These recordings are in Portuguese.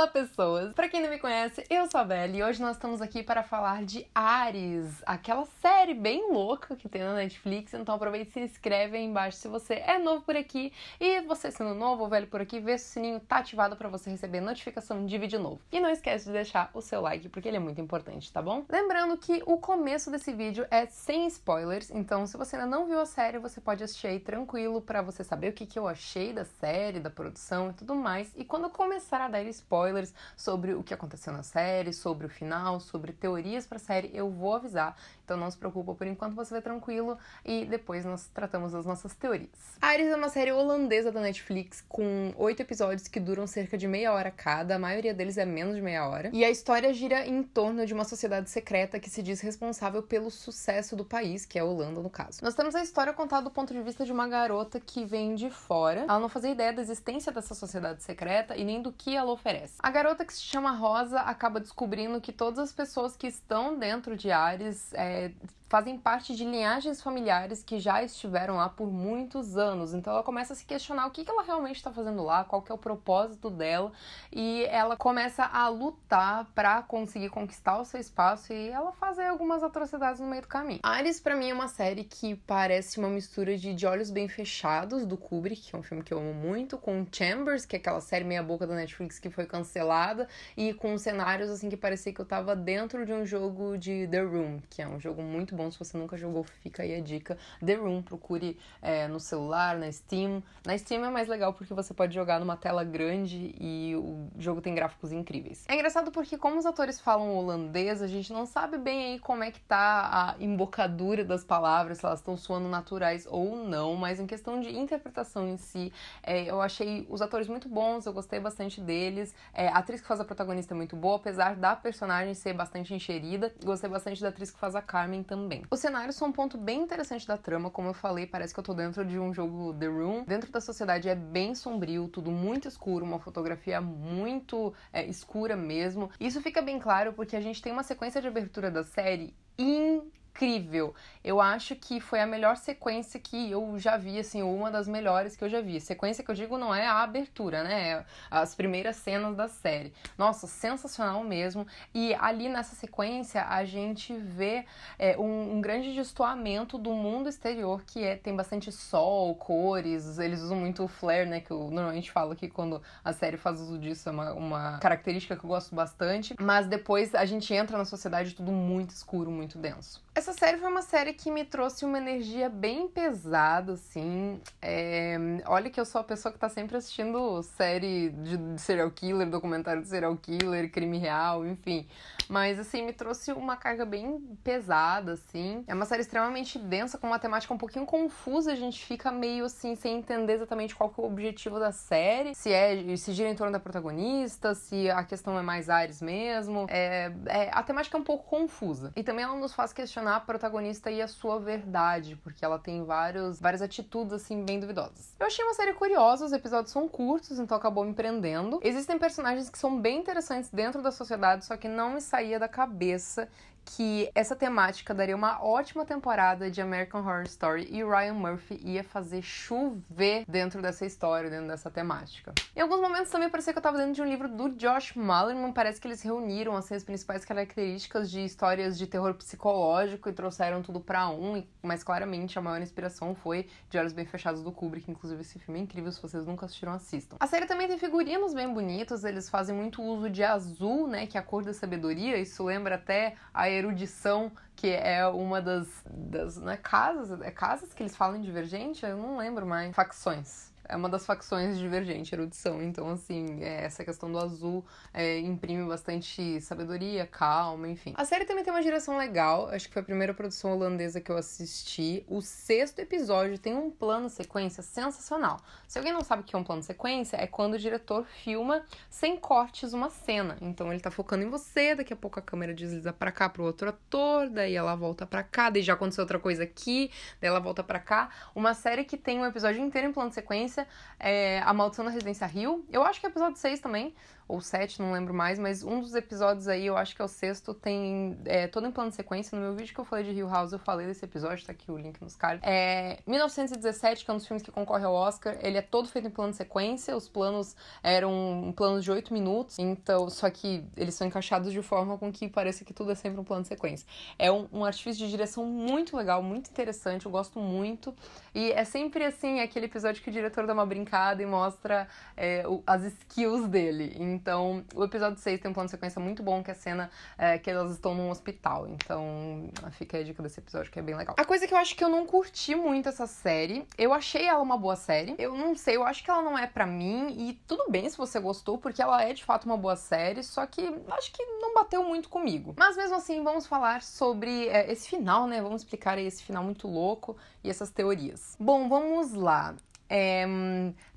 Olá, pessoas! Para quem não me conhece, eu sou a Belle e hoje nós estamos aqui para falar de Ares, aquela série bem louca que tem na Netflix. Então aproveita e se inscreve aí embaixo se você é novo por aqui e você sendo novo ou velho por aqui, vê se o sininho tá ativado para você receber notificação de vídeo novo. E não esquece de deixar o seu like porque ele é muito importante, tá bom? Lembrando que o começo desse vídeo é sem spoilers, então se você ainda não viu a série, você pode assistir aí tranquilo para você saber o que, que eu achei da série, da produção e tudo mais. E quando eu começar a dar spoilers spoilers sobre o que aconteceu na série, sobre o final, sobre teorias para a série, eu vou avisar. Então não se preocupa, por enquanto você vai tranquilo e depois nós tratamos as nossas teorias. Ares é uma série holandesa da Netflix com oito episódios que duram cerca de meia hora cada, a maioria deles é menos de meia hora. E a história gira em torno de uma sociedade secreta que se diz responsável pelo sucesso do país, que é a Holanda no caso. Nós temos a história contada do ponto de vista de uma garota que vem de fora. Ela não fazia ideia da existência dessa sociedade secreta e nem do que ela oferece. A garota que se chama Rosa acaba descobrindo que todas as pessoas que estão dentro de Ares é, fazem parte de linhagens familiares que já estiveram lá por muitos anos. Então ela começa a se questionar o que ela realmente está fazendo lá, qual que é o propósito dela, e ela começa a lutar para conseguir conquistar o seu espaço e ela fazer algumas atrocidades no meio do caminho. Ares para mim é uma série que parece uma mistura de De Olhos Bem Fechados do Kubrick, que é um filme que eu amo muito, com Chambers, que é aquela série meia boca da Netflix que foi cancelada, e com cenários assim que parecia que eu tava dentro de um jogo de The Room, que é um jogo muito bom. Se você nunca jogou, fica aí a dica. The Room, procure é, no celular, na Steam. Na Steam é mais legal porque você pode jogar numa tela grande e o jogo tem gráficos incríveis. É engraçado porque, como os atores falam holandês, a gente não sabe bem aí como é que tá a embocadura das palavras, se elas estão soando naturais ou não, mas em questão de interpretação em si, é, eu achei os atores muito bons, eu gostei bastante deles. É, a atriz que faz a protagonista é muito boa, apesar da personagem ser bastante encherida. Gostei bastante da atriz que faz a Carmen também também. Os cenários são um ponto bem interessante da trama, como eu falei, parece que eu tô dentro de um jogo The Room. Dentro da sociedade é bem sombrio, tudo muito escuro, uma fotografia muito é, escura mesmo. Isso fica bem claro porque a gente tem uma sequência de abertura da série incrível incrível. Eu acho que foi a melhor sequência que eu já vi, assim, ou uma das melhores que eu já vi. Sequência que eu digo não é a abertura, né? É as primeiras cenas da série. Nossa, sensacional mesmo. E ali nessa sequência a gente vê é, um, um, grande destoamento do mundo exterior, que é tem bastante sol, cores, eles usam muito o flare, né? Que eu normalmente falo que quando a série faz uso disso é uma, uma característica que eu gosto bastante. Mas depois a gente entra na sociedade tudo muito escuro, muito denso. Essa essa série foi uma série que me trouxe uma energia bem pesada, assim. É... Olha que eu sou a pessoa que tá sempre assistindo série de serial killer, documentário de serial killer, crime real, enfim. Mas, assim, me trouxe uma carga bem pesada, assim. É uma série extremamente densa, com uma temática um pouquinho confusa. A gente fica meio, assim, sem entender exatamente qual que é o objetivo da série. Se é... Se gira em torno da protagonista, se a questão é mais Ares mesmo. É... é... A temática é um pouco confusa. E também ela nos faz questionar protagonista e a sua verdade, porque ela tem vários, várias atitudes assim bem duvidosas. Eu achei uma série curiosa, os episódios são curtos, então acabou me prendendo. Existem personagens que são bem interessantes dentro da sociedade, só que não me saía da cabeça que essa temática daria uma ótima temporada de American Horror Story e Ryan Murphy ia fazer chover dentro dessa história, dentro dessa temática. Em alguns momentos também parecia que eu estava dentro de um livro do Josh Malerman, parece que eles reuniram assim, as principais características de histórias de terror psicológico e trouxeram tudo para um, mas claramente a maior inspiração foi De Olhos Bem Fechados do Kubrick, inclusive esse filme é incrível, se vocês nunca assistiram, assistam. A série também tem figurinos bem bonitos, eles fazem muito uso de azul, né, que é a cor da sabedoria, isso lembra até a erudição, que é uma das, das né, casas, é casas que eles falam divergente? Eu não lembro mais. Facções é uma das facções Divergente, erudição. Então, assim, é, essa questão do azul é, imprime bastante sabedoria, calma, enfim. A série também tem uma direção legal, acho que foi a primeira produção holandesa que eu assisti. O sexto episódio tem um plano sequência sensacional. Se alguém não sabe o que é um plano sequência, é quando o diretor filma sem cortes uma cena. Então, ele tá focando em você, daqui a pouco a câmera desliza para cá, pro outro ator, daí ela volta para cá, daí já aconteceu outra coisa aqui, daí ela volta para cá. Uma série que tem um episódio inteiro em plano sequência residência, é, A Maldição da Residência Rio. Eu acho que é episódio 6 também, ou sete, não lembro mais, mas um dos episódios aí, eu acho que é o sexto, tem é, todo em plano de sequência. No meu vídeo que eu falei de Hill House, eu falei desse episódio, tá aqui o link nos cards. É, 1917, que é um dos filmes que concorre ao Oscar, ele é todo feito em plano de sequência, os planos eram planos de oito minutos, então, só que eles são encaixados de forma com que pareça que tudo é sempre um plano de sequência. É um, um artifício de direção muito legal, muito interessante, eu gosto muito. E é sempre assim, aquele episódio que o diretor dá uma brincada e mostra é, as skills dele. Então, o episódio 6 tem um plano de sequência muito bom, que é a cena é, que elas estão num hospital. Então, fica a dica desse episódio, que é bem legal. A coisa que eu acho que eu não curti muito essa série, eu achei ela uma boa série. Eu não sei, eu acho que ela não é para mim. E tudo bem se você gostou, porque ela é de fato uma boa série, só que acho que não bateu muito comigo. Mas mesmo assim, vamos falar sobre é, esse final, né? Vamos explicar esse final muito louco e essas teorias. Bom, vamos lá. É,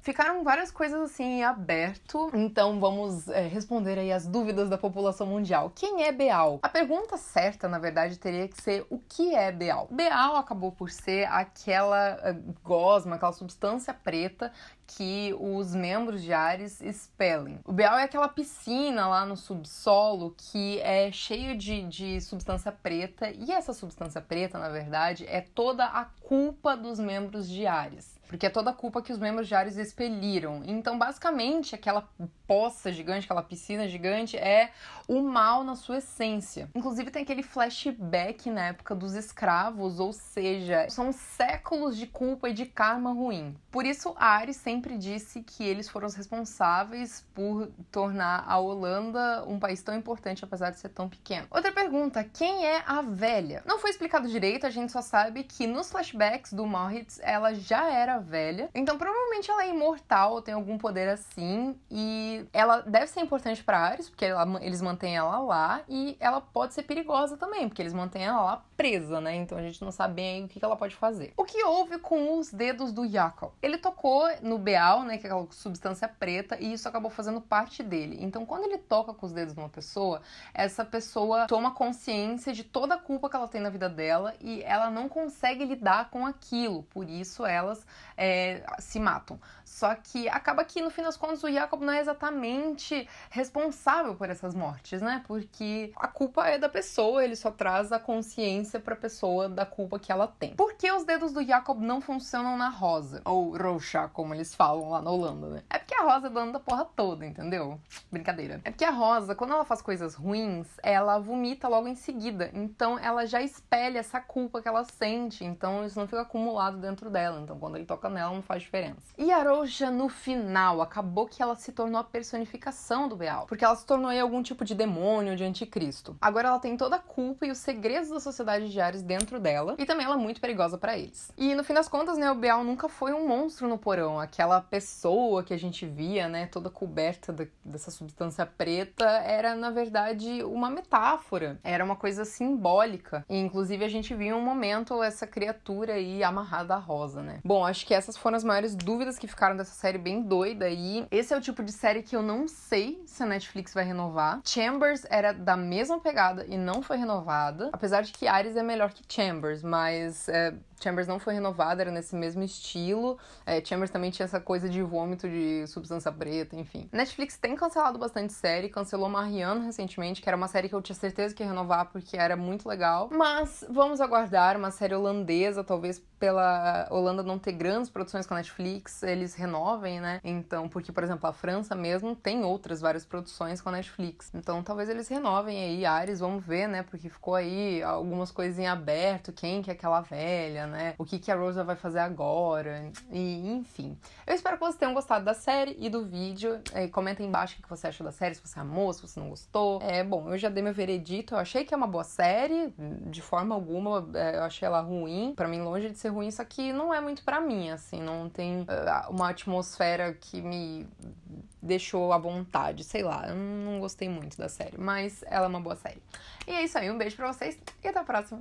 ficaram várias coisas assim em aberto, então vamos é, responder aí as dúvidas da população mundial. Quem é Beal? A pergunta certa, na verdade, teria que ser o que é Beal? Beal acabou por ser aquela é, gosma, aquela substância preta que os membros de Ares expelem. O Beal é aquela piscina lá no subsolo que é cheio de, de substância preta, e essa substância preta, na verdade, é toda a culpa dos membros de Ares, porque é toda a culpa que os membros de Ares expeliram. Então, basicamente, aquela poça gigante, aquela piscina gigante é o mal na sua essência. Inclusive, tem aquele flashback na época dos escravos, ou seja, são séculos de culpa e de karma ruim. Por isso, Ares sempre disse que eles foram os responsáveis por tornar a Holanda um país tão importante, apesar de ser tão pequeno. Outra pergunta: quem é a velha? Não foi explicado direito, a gente só sabe que nos flashbacks flashbacks do Moritz, ela já era velha. Então, provavelmente ela é imortal, tem algum poder assim. E ela deve ser importante pra Ares, porque ela, eles mantêm ela lá. E ela pode ser perigosa também, porque eles mantêm ela lá presa, né? Então a gente não sabe bem o que ela pode fazer. O que houve com os dedos do Yakal? Ele tocou no Beal, né? Que é aquela substância preta, e isso acabou fazendo parte dele. Então, quando ele toca com os dedos de uma pessoa, essa pessoa toma consciência de toda a culpa que ela tem na vida dela e ela não consegue lidar lidar com aquilo, por isso elas é, se matam. Só que acaba que no fim das contas o Jacob não é exatamente responsável por essas mortes, né? Porque a culpa é da pessoa, ele só traz a consciência para a pessoa da culpa que ela tem. Por que os dedos do Jacob não funcionam na rosa? Ou roxa, como eles falam lá na Holanda, né? É porque a rosa é dona da porra toda, entendeu? Brincadeira. É porque a rosa, quando ela faz coisas ruins, ela vomita logo em seguida. Então ela já espelha essa culpa que ela sente. Então isso não fica acumulado dentro dela. Então, quando ele toca nela, não faz diferença. E Aroja, no final, acabou que ela se tornou a personificação do Beal, porque ela se tornou aí algum tipo de demônio, de anticristo. Agora ela tem toda a culpa e os segredos da sociedade de Ares dentro dela, e também ela é muito perigosa para eles. E no fim das contas, né, o Beal nunca foi um monstro no porão, aquela pessoa que a gente via, né, toda coberta dessa substância preta, era na verdade uma metáfora, era uma coisa simbólica. E, inclusive a gente viu um momento essa criatura censura e amarrada à rosa, né? Bom, acho que essas foram as maiores dúvidas que ficaram dessa série bem doida aí. Esse é o tipo de série que eu não sei se a Netflix vai renovar. Chambers era da mesma pegada e não foi renovada. Apesar de que Ares é melhor que Chambers, mas é, Chambers não foi renovada era nesse mesmo estilo. É, Chambers também tinha essa coisa de vômito de substância preta, enfim. Netflix tem cancelado bastante série, cancelou Marianne recentemente, que era uma série que eu tinha certeza que ia renovar porque era muito legal. Mas vamos aguardar uma série holandesa, talvez pela Holanda não ter grandes produções com a Netflix, eles renovem, né? Então, porque, por exemplo, a França mesmo tem outras várias produções com a Netflix. Então, talvez eles renovem aí Ares, vamos ver, né? Porque ficou aí algumas coisas em aberto, quem que é aquela velha, né? O que que a Rosa vai fazer agora? E, enfim. Eu espero que vocês tenham gostado da série e do vídeo. É, comenta aí embaixo o que você achou da série, se você amou, se você não gostou. É, bom, eu já dei meu veredito, eu achei que é uma boa série, de forma alguma é, eu achei ela ruim, para mim longe de ser ruim, só que não é muito para mim, assim, não tem ah, uma atmosfera que me deixou à vontade, sei lá, eu não gostei muito da série, mas ela é uma boa série. E é isso aí, um beijo pra vocês e até a próxima!